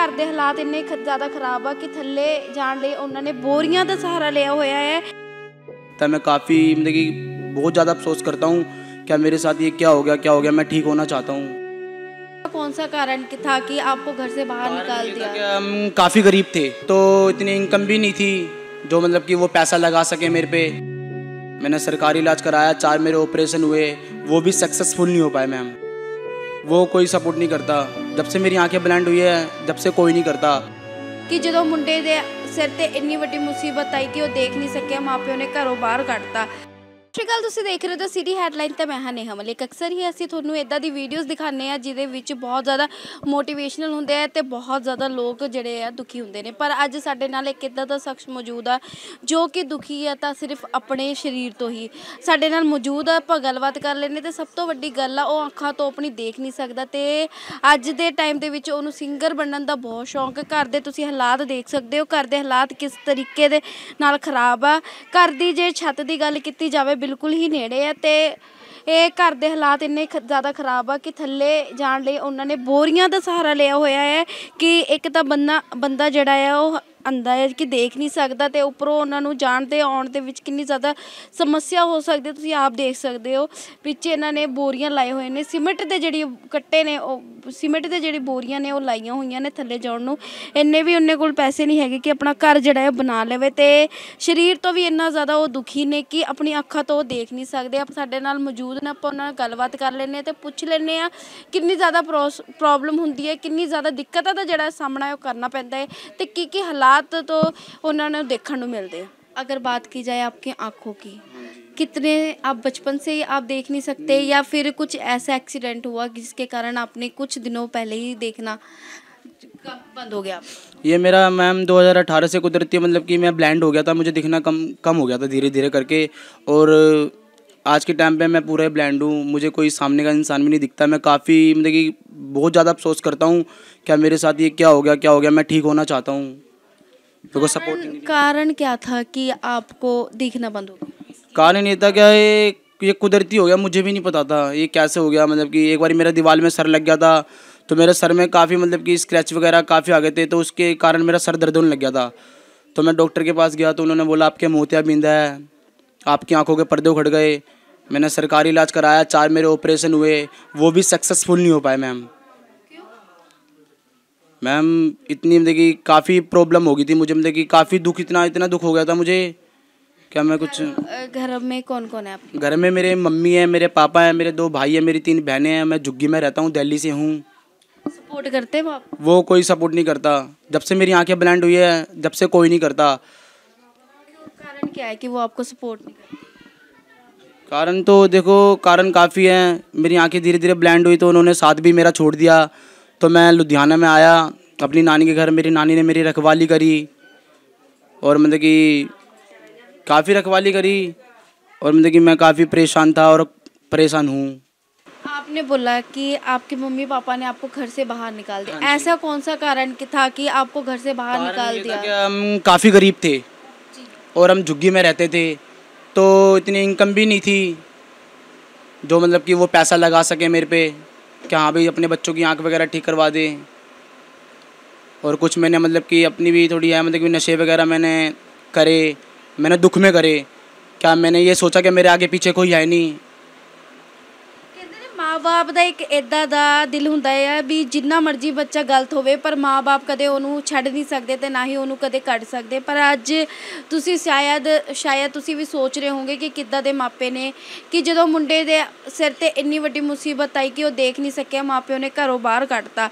घर के हालात इन्ने ख ज़्यादा खराब आ कि थले जाने उन्होंने बोरिया का सहारा लिया होया है तो मैं काफ़ी मतलब कि बहुत ज़्यादा अफसोस करता हूँ क्या मेरे साथ ये क्या हो गया क्या हो गया मैं ठीक होना चाहता हूँ कौन सा कारण था कि आपको घर से बाहर निकाल दिया कि हम काफ़ी गरीब थे तो इतनी इनकम भी नहीं थी जो मतलब कि वो पैसा लगा सके मेरे पे मैंने सरकारी इलाज कराया चार मेरे ऑपरेशन हुए वो भी सक्सेसफुल नहीं हो पाए मैम वो ਕੋਈ ਸਪੋਰਟ ਨਹੀਂ ਕਰਦਾ ਜਦ ਸੇ ਮੇਰੀ ਆਂखें ਬਲੈਂਡ ਹੋਈ ਹੈ ਜਦ ਸੇ ਕੋਈ ਨਹੀਂ ਕਰਦਾ ਕਿ ਜਦੋਂ ਮੁੰਡੇ ਦੇ ਸਿਰ ਤੇ ਇੰਨੀ ਵੱਡੀ ਮੁਸੀਬਤ ਆਈ ਕਿ ਉਹ ਦੇਖ ਨਹੀਂ ਸਕਿਆ ਮਾਪਿਓ ਨੇ ਘਰੋਂ ਬਾਹਰ ਕੱਢਤਾ ਸ਼੍ਰੀਕਾਲ ਤੁਸੀਂ ਦੇਖ ਰਹੇ ਹੋ ਸਿਟੀ ਹੈਡਲਾਈਨ ਤੇ ਮੈਂ ਹਾਂ ਨੇਹਾ ਮਲਿਕ ਅਕਸਰ ਹੀ ਅਸੀਂ ਤੁਹਾਨੂੰ ਇਦਾਂ ਦੀ ਵੀਡੀਓਜ਼ ਦਿਖਾਉਂਦੇ ਆ ਜਿਹਦੇ ਵਿੱਚ ਬਹੁਤ ਜ਼ਿਆਦਾ ਮੋਟੀਵੇਸ਼ਨਲ ਹੁੰਦੇ ਆ ਤੇ ਬਹੁਤ ਜ਼ਿਆਦਾ ਲੋਕ ਜਿਹੜੇ ਆ ਦੁਖੀ ਹੁੰਦੇ ਨੇ ਪਰ ਅੱਜ ਸਾਡੇ ਨਾਲ ਇੱਕ ਇਦਾਂ ਦਾ ਸ਼ਖਸ ਮੌਜੂਦ ਆ ਜੋ ਕਿ ਦੁਖੀ ਆ ਤਾਂ ਸਿਰਫ ਆਪਣੇ ਸਰੀਰ ਤੋਂ ਹੀ ਸਾਡੇ ਨਾਲ ਮੌਜੂਦ ਆ ਆਪਾਂ ਗੱਲਬਾਤ ਕਰ ਲੈਨੇ ਤੇ ਸਭ ਤੋਂ ਵੱਡੀ ਗੱਲ ਆ ਉਹ ਅੱਖਾਂ ਤੋਂ ਆਪਣੀ ਦੇਖ ਨਹੀਂ ਸਕਦਾ ਤੇ ਅੱਜ ਦੇ ਟਾਈਮ ਦੇ ਵਿੱਚ ਉਹਨੂੰ ਸਿੰਗਰ ਬਣਨ ਦਾ ਬਹੁਤ ਸ਼ੌਂਕ ਘਰ ਦੇ ਤੁਸੀਂ ਹਾਲਾਤ ਦੇਖ ਸਕਦੇ ਹੋ ਘਰ ਦੇ ਹਾਲਾਤ ਕਿਸ ਤਰੀਕੇ ਦੇ ਨਾਲ ਖਰਾਬ ਆ ਘਰ ਦੀ ਜੇ ਛੱਤ ਦੀ ਗੱਲ ਕੀਤੀ ਜਾਵੇ ਬਿਲਕੁਲ ਹੀ ਨੇੜੇ ਆ ਤੇ ਇਹ ਘਰ ਦੇ ਹਾਲਾਤ ਇੰਨੇ ਜ਼ਿਆਦਾ ਖਰਾਬ ਆ ਕਿ ਥੱਲੇ ਜਾਣ ਲਈ ਉਹਨਾਂ ਨੇ ਬੋਰੀਆਂ ਦਾ ਸਹਾਰਾ ਲਿਆ ਹੋਇਆ ਹੈ ਕਿ ਇੱਕ ਤਾਂ ਬੰਦਾ ਬੰਦਾ ਜਿਹੜਾ ਆ ਉਹ ਅੰਦਾ ਹੈ ਕਿ ਦੇਖ ਨਹੀਂ ਸਕਦਾ ਤੇ ਉੱਪਰੋਂ ਉਹਨਾਂ ਨੂੰ ਜਾਣ ਅਤੇ ਆਉਣ ਦੇ ਵਿੱਚ ਕਿੰਨੀ ਜ਼ਿਆਦਾ ਸਮੱਸਿਆ ਹੋ ਸਕਦੀ ਤੁਸੀਂ ਆਪ ਦੇਖ ਸਕਦੇ ਹੋ ਪਿੱਛੇ ਇਹਨਾਂ ਨੇ ਬੋਰੀਆਂ ਲਾਏ ਹੋਏ ਨੇ ਸਿਮਟ ਦੇ ਜਿਹੜੀ ਕੱਟੇ ਨੇ ਉਹ ਸਿਮਟ ਦੇ ਜਿਹੜੀ ਬੋਰੀਆਂ ਨੇ ਉਹ ਲਾਈਆਂ ਹੋਈਆਂ ਨੇ ਥੱਲੇ ਜਾਣ ਨੂੰ ਇੰਨੇ ਵੀ ਉਹਨੇ ਕੋਲ ਪੈਸੇ ਨਹੀਂ ਹੈਗੇ ਕਿ ਆਪਣਾ ਘਰ ਜਿਹੜਾ ਹੈ ਬਣਾ ਲਵੇ ਤੇ ਸਰੀਰ ਤੋਂ ਵੀ ਇੰਨਾ ਜ਼ਿਆਦਾ ਉਹ ਦੁਖੀ ਨੇ ਕਿ ਆਪਣੀ ਅੱਖਾਂ ਤੋਂ ਉਹ ਦੇਖ ਨਹੀਂ ਸਕਦੇ ਆਪ ਸਾਡੇ ਨਾਲ ਮੌਜੂਦ ਨੇ ਆਪਾਂ ਉਹਨਾਂ ਨਾਲ ਗੱਲਬਾਤ ਕਰ ਲੈਂਦੇ ਤੇ ਪੁੱਛ ਲੈਂਦੇ ਆ ਕਿੰਨੀ ਜ਼ਿਆਦਾ ਪ੍ਰੋਬਲਮ ਹੁੰਦੀ ਹੈ ਕਿੰਨੀ ਜ਼ਿਆਦਾ ਆ ਦਾ ਜਿਹੜਾ ਸਾਹਮਣਾ ਉਹ ਕਰਨਾ ਪੈਂਦਾ ਹੈ ਤੇ ਕੀ ਕੀ ਹਾਲਾਤ हालात तो उन्होंने देखने मिलते अगर बात की जाए आपकी आंखों की कितने आप बचपन से ही आप देख नहीं सकते या फिर कुछ ऐसा एक्सीडेंट हुआ जिसके कारण आपने कुछ दिनों पहले ही देखना बंद हो गया ये मेरा मैम 2018 से कुदरती मतलब कि मैं ब्लाइंड हो गया था मुझे दिखना कम कम हो गया था धीरे धीरे करके और आज के टाइम पे मैं पूरा ब्लाइंड हूँ मुझे कोई सामने का इंसान भी नहीं दिखता मैं काफ़ी मतलब कि बहुत ज़्यादा अफसोस करता हूँ क्या मेरे साथ ये क्या हो गया क्या हो गया मैं ठीक होना चाहता हूँ तो सपोर्ट कारण क्या था कि आपको देखना बंद हो गया कारण ये था क्या ये कुदरती हो गया मुझे भी नहीं पता था ये कैसे हो गया मतलब कि एक बार मेरा दीवार में सर लग गया था तो मेरे सर में काफ़ी मतलब कि स्क्रैच वगैरह काफ़ी आ गए थे तो उसके कारण मेरा सर दर्द होने लग गया था तो मैं डॉक्टर के पास गया तो उन्होंने बोला आपके मोतिया बिंदा है आपकी आंखों के पर्दे उखड़ गए मैंने सरकारी इलाज कराया चार मेरे ऑपरेशन हुए वो भी सक्सेसफुल नहीं हो पाए मैम मैम इतनी मतलब कि काफ़ी प्रॉब्लम हो गई थी मुझे मतलब कि काफ़ी दुख इतना इतना दुख हो गया था मुझे क्या मैं कुछ घर में कौन कौन है आपके घर में मेरे मम्मी है मेरे पापा है मेरे दो भाई है मेरी तीन बहनें हैं मैं झुग्गी में रहता हूँ दिल्ली से हूँ सपोर्ट करते हैं वो कोई सपोर्ट नहीं करता जब से मेरी आंखें ब्लाइंड हुई है जब से कोई नहीं करता कारण क्या है कि वो आपको सपोर्ट नहीं करता कारण तो देखो कारण काफ़ी है मेरी आँखें धीरे धीरे ब्लाइंड हुई तो उन्होंने साथ भी मेरा छोड़ दिया तो मैं लुधियाना में आया अपनी नानी के घर मेरी नानी ने मेरी रखवाली करी और मतलब कि काफ़ी रखवाली करी और मतलब कि मैं काफ़ी परेशान था और परेशान हूँ आपने बोला कि आपके मम्मी पापा ने आपको घर से बाहर निकाल दिया हाँ ऐसा कौन सा कारण था कि आपको घर से बाहर निकाल दिया कि हम काफ़ी गरीब थे और हम झुग्गी में रहते थे तो इतनी इनकम भी नहीं थी जो मतलब कि वो पैसा लगा सके मेरे पे कि हाँ भाई अपने बच्चों की आँख वगैरह ठीक करवा दे और कुछ मैंने मतलब कि अपनी भी थोड़ी है हाँ, मतलब कि नशे वगैरह मैंने करे मैंने दुख में करे क्या मैंने ये सोचा कि मेरे आगे पीछे कोई है नहीं ਮਾਪੇ ਦਾ ਇੱਕ ਇਦਾਂ ਦਾ ਦਿਲ ਹੁੰਦਾ ਆ ਵੀ ਜਿੰਨਾ ਮਰਜ਼ੀ ਬੱਚਾ ਗਲਤ ਹੋਵੇ ਪਰ ਮਾਪੇ ਕਦੇ ਉਹਨੂੰ ਛੱਡ ਨਹੀਂ ਸਕਦੇ ਤੇ ਨਾ ਹੀ ਉਹਨੂੰ ਕਦੇ ਕੱਢ ਸਕਦੇ ਪਰ ਅੱਜ ਤੁਸੀਂ ਸ਼ਾਇਦ ਸ਼ਾਇਦ ਤੁਸੀਂ ਵੀ ਸੋਚ ਰਹੇ ਹੋਵੋਗੇ ਕਿ ਕਿੱਦਾਂ ਦੇ ਮਾਪੇ ਨੇ ਕਿ ਜਦੋਂ ਮੁੰਡੇ ਦੇ ਸਿਰ ਤੇ ਇੰਨੀ ਵੱਡੀ ਮੁਸੀਬਤ ਆਈ ਕਿ ਉਹ ਦੇਖ ਨਹੀਂ ਸਕਿਆ ਮਾਪਿਓ ਨੇ ਘਰੋਂ ਬਾਹਰ ਕੱਢਤਾ